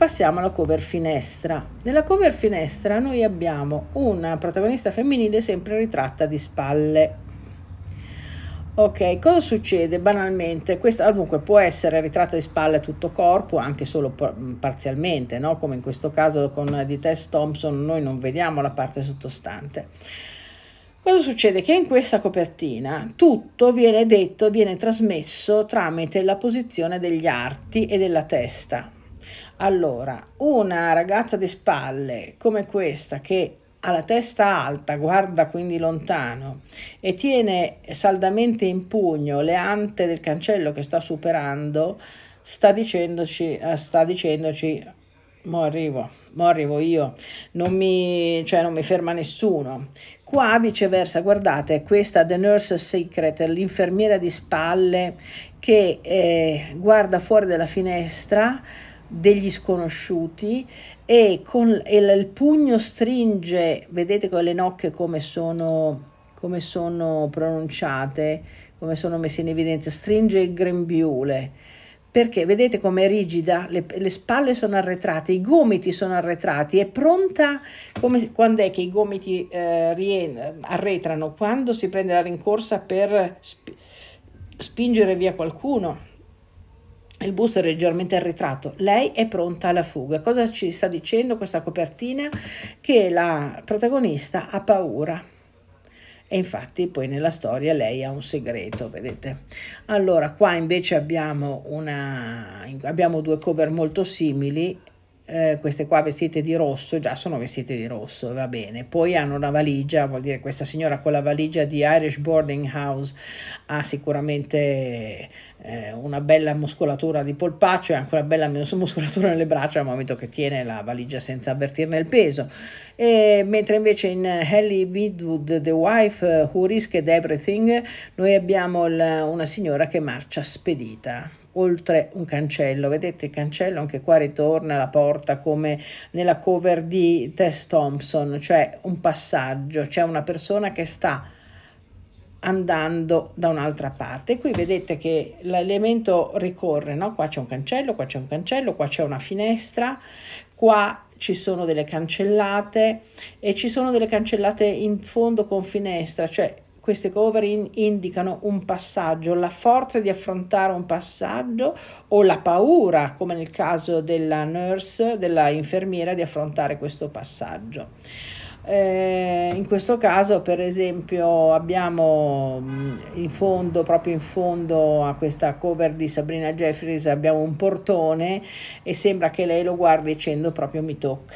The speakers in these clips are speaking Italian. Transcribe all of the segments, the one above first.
passiamo alla cover finestra. Nella cover finestra noi abbiamo una protagonista femminile sempre ritratta di spalle. Ok, cosa succede banalmente? Questa dunque può essere ritratta di spalle a tutto corpo, anche solo parzialmente, no? come in questo caso con di Tess Thompson noi non vediamo la parte sottostante. Cosa succede? Che in questa copertina tutto viene detto, viene trasmesso tramite la posizione degli arti e della testa allora, una ragazza di spalle come questa che ha la testa alta, guarda quindi lontano e tiene saldamente in pugno le ante del cancello che sta superando, sta dicendoci, eh, sta dicendoci mo arrivo, mo arrivo io, non mi, cioè non mi ferma nessuno. Qua viceversa, guardate, questa The Nurse Secret, l'infermiera di spalle che eh, guarda fuori dalla finestra, degli sconosciuti e con e il pugno stringe, vedete con le nocche come sono, come sono pronunciate, come sono messe in evidenza, stringe il grembiule perché vedete com'è rigida, le, le, spalle sono arretrate, i gomiti sono arretrati, è pronta come quando è che i gomiti eh, rien, arretrano, quando si prende la rincorsa per sp spingere via qualcuno il busto è leggermente arretrato, lei è pronta alla fuga. Cosa ci sta dicendo questa copertina? Che la protagonista ha paura. E infatti poi nella storia lei ha un segreto, vedete. Allora qua invece abbiamo, una, abbiamo due cover molto simili, eh, queste qua vestite di rosso, già sono vestite di rosso, va bene. Poi hanno una valigia, vuol dire questa signora con la valigia di Irish Boarding House ha sicuramente eh, una bella muscolatura di polpaccio e anche una bella muscolatura nelle braccia al momento che tiene la valigia senza avvertirne il peso. E, mentre invece in Hallie Midwood, The Wife eh, Who Risked Everything, noi abbiamo la, una signora che marcia spedita oltre un cancello. Vedete il cancello anche qua ritorna la porta come nella cover di Tess Thompson, cioè un passaggio, c'è cioè una persona che sta andando da un'altra parte. E qui vedete che l'elemento ricorre, no? qua c'è un cancello, qua c'è un cancello, qua c'è una finestra, qua ci sono delle cancellate e ci sono delle cancellate in fondo con finestra, cioè queste cover in, indicano un passaggio, la forza di affrontare un passaggio o la paura, come nel caso della nurse, della infermiera, di affrontare questo passaggio. Eh, in questo caso, per esempio, abbiamo mm, in fondo, proprio in fondo a questa cover di Sabrina Jeffries, abbiamo un portone e sembra che lei lo guardi dicendo proprio mi tocca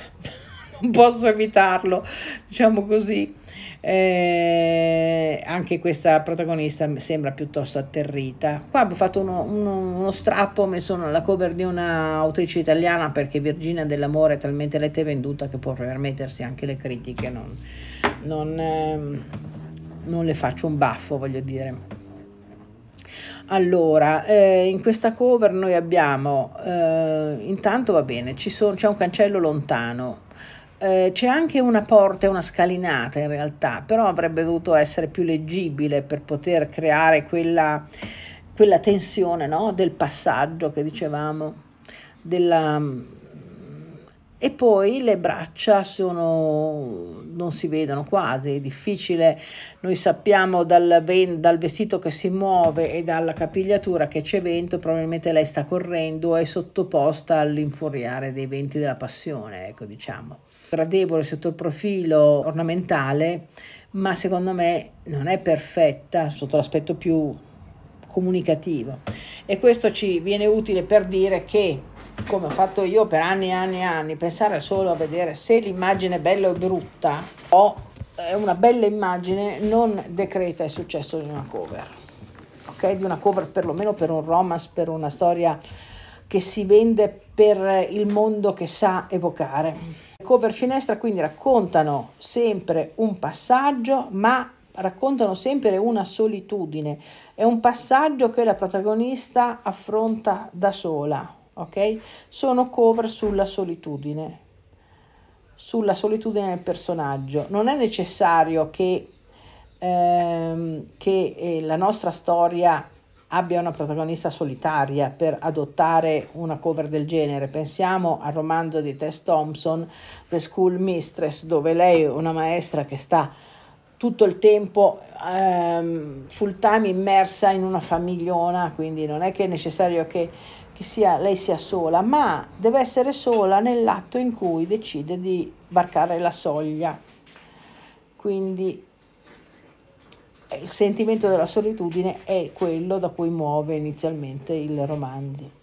non posso evitarlo, diciamo così. Eh, anche questa protagonista sembra piuttosto atterrita. Qua ho fatto uno, uno, uno strappo, ho messo la cover di un'autrice italiana perché Virginia dell'Amore è talmente letta e venduta che può permettersi anche le critiche, non, non, ehm, non le faccio un baffo, voglio dire. Allora, eh, in questa cover noi abbiamo, eh, intanto va bene, ci sono, c'è un cancello lontano, eh, c'è anche una porta e una scalinata in realtà, però avrebbe dovuto essere più leggibile per poter creare quella, quella tensione no? del passaggio che dicevamo, della, e poi le braccia sono, non si vedono quasi, è difficile, noi sappiamo dal, dal vestito che si muove e dalla capigliatura che c'è vento, probabilmente lei sta correndo è sottoposta all'infuriare dei venti della passione, ecco diciamo. Gradevole sotto il profilo ornamentale, ma secondo me non è perfetta sotto l'aspetto più comunicativo. E questo ci viene utile per dire che, come ho fatto io per anni e anni e anni, pensare solo a vedere se l'immagine è bella o brutta o eh, una bella immagine non decreta il successo di una cover, ok? Di una cover perlomeno per un romance, per una storia che si vende per il mondo che sa evocare. Cover finestra quindi raccontano sempre un passaggio, ma raccontano sempre una solitudine, è un passaggio che la protagonista affronta da sola, ok? Sono cover sulla solitudine, sulla solitudine del personaggio. Non è necessario che, ehm, che eh, la nostra storia abbia una protagonista solitaria per adottare una cover del genere. Pensiamo al romanzo di Tess Thompson, The School Mistress, dove lei è una maestra che sta tutto il tempo ehm, full time immersa in una famigliona, quindi non è che è necessario che, che sia, lei sia sola, ma deve essere sola nell'atto in cui decide di varcare la soglia. Quindi eh, il sentimento della solitudine è quello da cui muove inizialmente il romanzo.